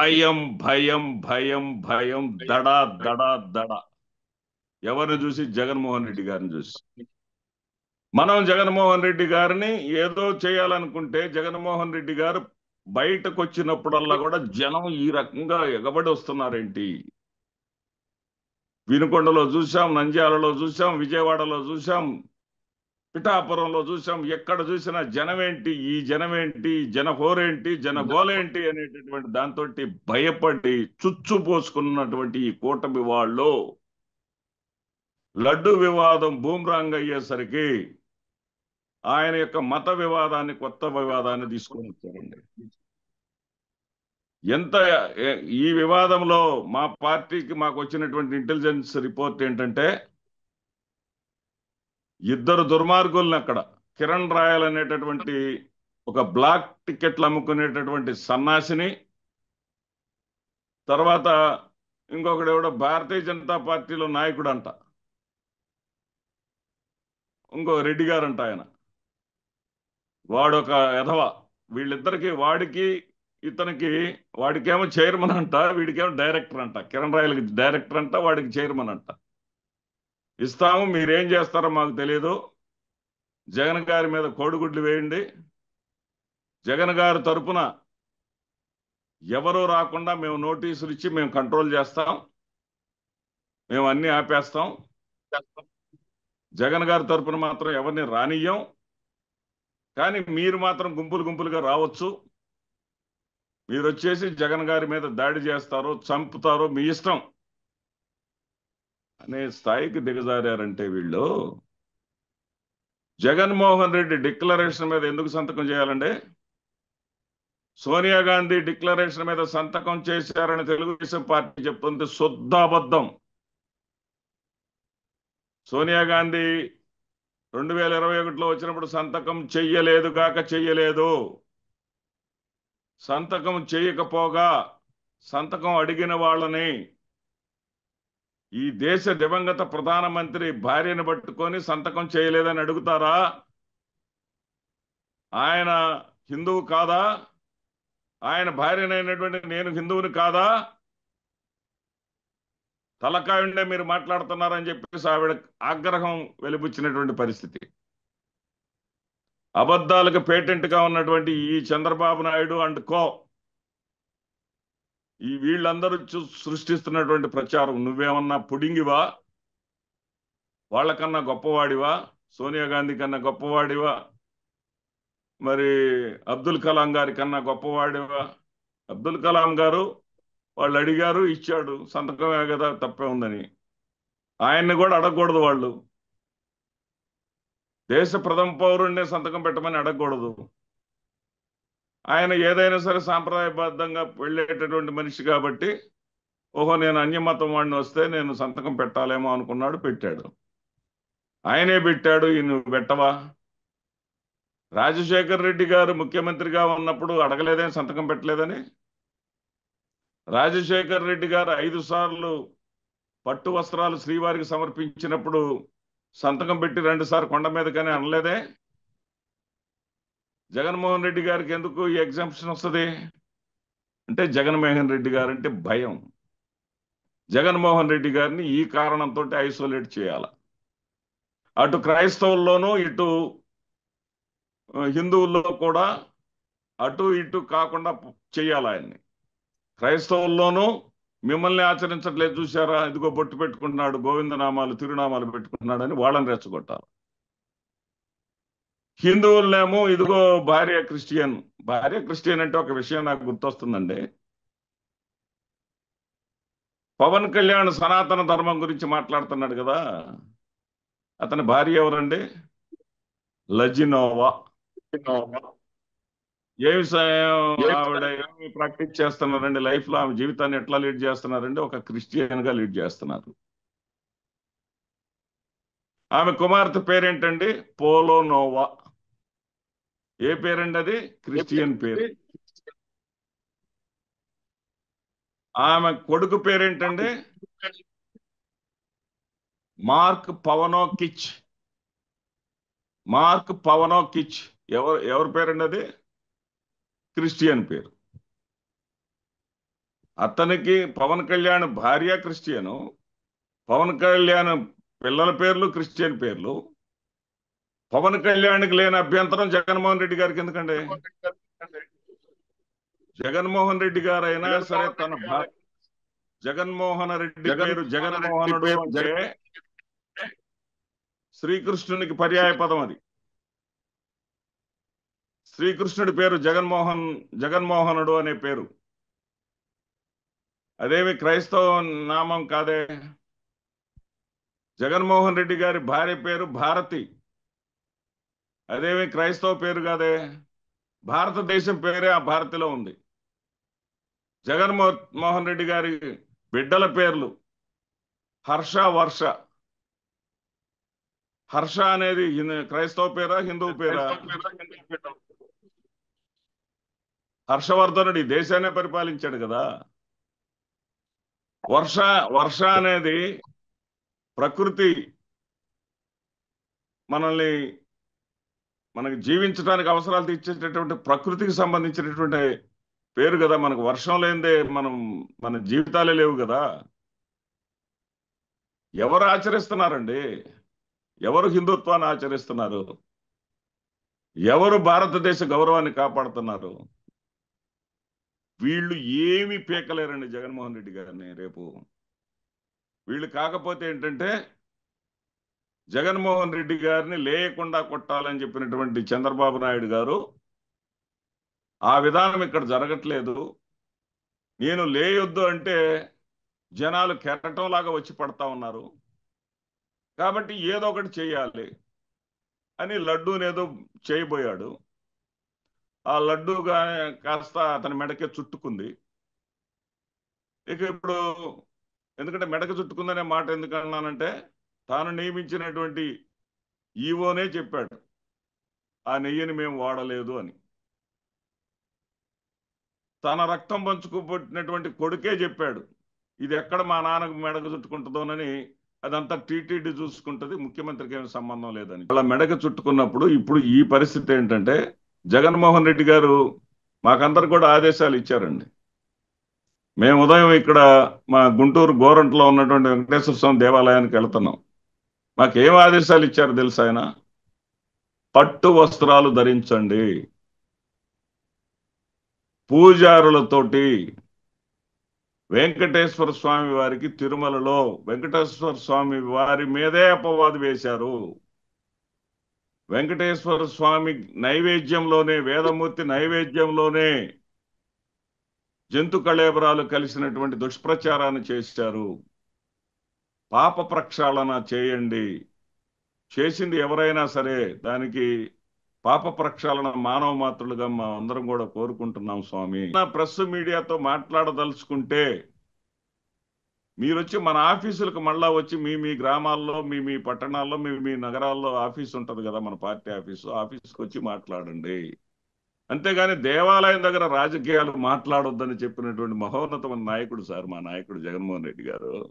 భయం భయం భయం భయం దడ దడ దడ ఎవరిని చూసి జగన్మోహన్ రెడ్డి గారిని చూసి మనం జగన్మోహన్ రెడ్డి గారిని ఏదో చేయాలనుకుంటే జగన్మోహన్ రెడ్డి గారు బయటకు వచ్చినప్పుడల్లా కూడా జనం ఈ రకంగా ఎగబడి వస్తున్నారేంటి వినుకొండలో చూసాం నంద్యాలలో చూసాం విజయవాడలో చూసాం పిఠాపురంలో చూసాం ఎక్కడ చూసినా జనమేంటి ఈ జనమేంటి జనహోరేంటి గోలేంటి అనేటటువంటి దాంతో భయపడి చుచ్చుపోసుకున్నటువంటి ఈ కూటమి వాళ్ళు లడ్డు వివాదం భూమ్రాంగ్ అయ్యేసరికి ఆయన యొక్క మత వివాదాన్ని కొత్త వివాదాన్ని తీసుకొని వచ్చారండి ఎంత ఈ వివాదంలో మా పార్టీకి మాకు వచ్చినటువంటి ఇంటెలిజెన్స్ రిపోర్ట్ ఏంటంటే ఇద్దరు దుర్మార్గుల్ని అక్కడ కిరణ్ రాయల్ అనేటటువంటి ఒక బ్లాక్ టికెట్లు అమ్ముకునేటటువంటి సన్నాసిని తర్వాత ఇంకొకడు ఎవడో భారతీయ జనతా పార్టీలో నాయకుడు అంట ఇంకో రెడ్డి గారంట ఆయన వాడొక ఎధవ వీళ్ళిద్దరికి వాడికి ఇతనికి వాడికేమో చైర్మన్ అంట వీడికేమో డైరెక్టర్ అంట కిరణ్ రాయల్కి డైరెక్టర్ అంట వాడికి చైర్మన్ అంట ఇస్తాము మీరేం చేస్తారో మాకు తెలియదు జగన్ గారి మీద కోడిగుడ్లు వేయండి జగన్ గారి తరపున ఎవరూ రాకుండా మేము నోటీసులు ఇచ్చి మేము కంట్రోల్ చేస్తాం మేము అన్నీ ఆపేస్తాం జగన్ గారి తరపున మాత్రం ఎవరిని రానియ్యం కానీ మీరు మాత్రం గుంపులు గుంపులుగా రావచ్చు మీరు వచ్చేసి జగన్ గారి మీద దాడి చేస్తారో చంపుతారో మీ ఇష్టం అనే స్థాయికి దిగజారంటే వీళ్ళు జగన్మోహన్ రెడ్డి డిక్లరేషన్ మీద ఎందుకు సంతకం చేయాలండి సోనియా గాంధీ డిక్లరేషన్ మీద సంతకం చేశారని తెలుగుదేశం పార్టీ చెప్తుంది శుద్ధాబద్ధం సోనియా గాంధీ రెండు వేల ఇరవై ఒకటిలో వచ్చినప్పుడు సంతకం చెయ్యలేదు కాక చెయ్యలేదు సంతకం చేయకపోగా సంతకం అడిగిన వాళ్ళని ఈ దేశ దివంగత ప్రధానమంత్రి భార్యను పట్టుకొని సంతకం చేయలేదని అడుగుతారా ఆయన హిందువు కాదా ఆయన భార్యనైనటువంటి నేను హిందువుని కాదా తలకాయుండే ఉండే మీరు మాట్లాడుతున్నారని చెప్పేసి ఆవిడ ఆగ్రహం వెలిపుచ్చినటువంటి పరిస్థితి అబద్ధాలకు పేటెంట్గా ఉన్నటువంటి ఈ చంద్రబాబు నాయుడు అండ్ కో ఈ వీళ్ళందరూ సృష్టిస్తున్నటువంటి ప్రచారం నువ్వేమన్నా పుడింగివా వాళ్ళకన్నా గొప్పవాడివా సోనియా గాంధీ కన్నా గొప్పవాడివా మరి అబ్దుల్ కలాం గారి కన్నా గొప్పవాడివా అబ్దుల్ కలాం గారు వాళ్ళు అడిగారు ఇచ్చాడు సంతకమే కదా తప్పే ఉందని ఆయన్ని కూడా అడగకూడదు వాళ్ళు దేశ ప్రథమ పౌరుణ్ణే సంతకం పెట్టమని అడగకూడదు ఆయన ఏదైనా సరే సాంప్రదాయబద్ధంగా వెళ్ళేటటువంటి మనిషి కాబట్టి ఓహో నేను అన్యమతం వాడిని వస్తే నేను సంతకం పెట్టాలేమో అనుకున్నాడు పెట్టాడు ఆయనే పెట్టాడు ఈయన పెట్టవా రాజశేఖర్ రెడ్డి గారు ముఖ్యమంత్రిగా ఉన్నప్పుడు అడగలేదని సంతకం పెట్టలేదని రాజశేఖర్ రెడ్డి గారు ఐదు సార్లు పట్టు వస్త్రాలు శ్రీవారికి సమర్పించినప్పుడు సంతకం పెట్టి రెండు సార్లు కొండ కానీ అనలేదే జగన్మోహన్ రెడ్డి గారికి ఎందుకు ఈ ఎగ్జాంప్షన్ వస్తుంది అంటే జగన్మోహన్ రెడ్డి గారు అంటే భయం జగన్మోహన్ రెడ్డి గారిని ఈ కారణంతో ఐసోలేట్ చేయాలి అటు క్రైస్తవుల్లోనూ ఇటు హిందువుల్లో కూడా అటు ఇటు కాకుండా చేయాలి ఆయన్ని క్రైస్తవుల్లోనూ మిమ్మల్ని ఆచరించట్లేదు చూసారా ఇదిగో బొట్టు పెట్టుకుంటున్నాడు గోవిందనామాలు తిరునామాలు పెట్టుకుంటున్నాడని వాళ్ళని రెచ్చగొట్టాలి హిందువులనేమో ఇదిగో భార్య క్రిస్టియన్ భార్య క్రిస్టియన్ అంటే ఒక విషయం నాకు గుర్తొస్తుందండి పవన్ కళ్యాణ్ సనాతన ధర్మం గురించి మాట్లాడుతున్నాడు కదా అతని భార్య ఎవరండి లజినోవా ఏమి ఆవిడ ఏమి ప్రాక్టీస్ చేస్తున్నారండి లైఫ్ లో ఆమె జీవితాన్ని ఎట్లా లీడ్ చేస్తున్నారండి ఒక క్రిస్టియన్ గా లీడ్ చేస్తున్నారు ఆమె కుమార్తె పేరేంటండి పోలోనోవా ఏ పేరండి అది క్రిస్టియన్ పేరు ఆమె కొడుకు పేరేంటండి మార్క్ పవనో కిచ్ మార్క్ పవనో కిచ్ ఎవరు ఎవరి పేరండి అది క్రిస్టియన్ పేరు అతనికి పవన్ కళ్యాణ్ భార్య క్రిస్టియను పవన్ కళ్యాణ్ పిల్లల పేర్లు క్రిస్టియన్ పేర్లు పవన్ కళ్యాణ్కి లేని అభ్యంతరం జగన్మోహన్ రెడ్డి గారికి ఎందుకండి జగన్మోహన్ రెడ్డి గారు అయినా సరే తన జగన్మోహన్ రెడ్డి గారు జగన్మోహనుడు అంటే శ్రీకృష్ణునికి పర్యాయ పదం అది శ్రీకృష్ణుడి పేరు జగన్మోహన్ జగన్మోహనుడు అనే పేరు అదేమి క్రైస్తవ నామం కాదే జగన్మోహన్ రెడ్డి గారి భార్య పేరు భారతి అదేమి క్రైస్తవ పేరు కాదే భారతదేశం పేరే ఆ భారతిలో ఉంది జగన్మో మోహన్ రెడ్డి గారి బిడ్డల పేర్లు హర్ష వర్ష హర్ష అనేది క్రైస్తవ పేరా హిందూ పేరా హర్షవర్ధనుడు ఈ దేశాన్నే పరిపాలించాడు కదా వర్ష వర్ష అనేది ప్రకృతి మనల్ని మనకు జీవించడానికి అవసరాలు తీర్చేటటువంటి ప్రకృతికి సంబంధించినటువంటి పేరు కదా మనకు వర్షం లేనిదే మనం మన జీవితాలే లేవు కదా ఎవరు ఆచరిస్తున్నారండి ఎవరు హిందుత్వాన్ని ఆచరిస్తున్నారు ఎవరు భారతదేశ గౌరవాన్ని కాపాడుతున్నారు వీళ్ళు ఏమి పీకలేరండి జగన్మోహన్ రెడ్డి గారిని రేపు వీళ్ళు కాకపోతే ఏంటంటే జగన్మోహన్ రెడ్డి గారిని లేకుండా కొట్టాలని చెప్పినటువంటి చంద్రబాబు నాయుడు గారు ఆ విధానం ఇక్కడ జరగట్లేదు నేను లేయొద్దు అంటే జనాలు కెరటంలాగా వచ్చి పడతా ఉన్నారు కాబట్టి ఏదో ఒకటి చేయాలి అని లడ్డూనేదో చేయబోయాడు ఆ లడ్డు కాస్త అతని మెడకే చుట్టుకుంది ఇక ఇప్పుడు ఎందుకంటే మెడక చుట్టుకుందనే మాట ఎందుకన్నానంటే తాను నియమించినటువంటి ఈవోనే చెప్పాడు ఆ నెయ్యిని మేము వాడలేదు అని తన రక్తం పంచుకోబట్టినటువంటి కొడుకే చెప్పాడు ఇది ఎక్కడ మా నాన్నకు మెడకు చుట్టుకుంటుందోనని అదంతా టీటీడీ చూసుకుంటుంది ముఖ్యమంత్రికి ఏమి సంబంధం లేదని అలా మెడకు చుట్టుకున్నప్పుడు ఇప్పుడు ఈ పరిస్థితి ఏంటంటే జగన్మోహన్ రెడ్డి గారు మాకందరు కూడా ఆదేశాలు ఇచ్చారండి మేము ఉదయం ఇక్కడ మా గుంటూరు గోరంట్లో ఉన్నటువంటి వెంకటేశ్వర స్వామి దేవాలయానికి వెళ్తున్నాం మాకు ఏం ఆదేశాలు ఇచ్చారు తెలుసు ఆయన పట్టు వస్త్రాలు ధరించండి పూజారులతోటి వెంకటేశ్వర స్వామి వారికి తిరుమలలో వెంకటేశ్వర స్వామి వారి మీదే అపవాదు వేశారు వెంకటేశ్వర స్వామి నైవేద్యంలోనే వేదమూర్తి నైవేద్యంలోనే జంతు కళేబరాలు కలిసినటువంటి దుష్ప్రచారాన్ని చేశారు పాప ప్రక్షాళన చేయండి చేసింది ఎవరైనా సరే దానికి పాప ప్రక్షాళన మానవ మాతృలుగా మా అందరం కూడా కోరుకుంటున్నాం స్వామి నా ప్రెస్ మీడియాతో మాట్లాడదలుచుకుంటే మీరు వచ్చి మన ఆఫీసులకు మళ్ళా వచ్చి మీ మీ గ్రామాల్లో మీ మీ పట్టణాల్లో మీ మీ నగరాల్లో ఆఫీస్ ఉంటుంది కదా మన పార్టీ ఆఫీసు ఆఫీస్కి వచ్చి మాట్లాడండి అంతేగాని దేవాలయం దగ్గర రాజకీయాలు మాట్లాడొద్దని చెప్పినటువంటి మహోన్నతమైన నాయకుడు సార్ మా నాయకుడు జగన్మోహన్ రెడ్డి గారు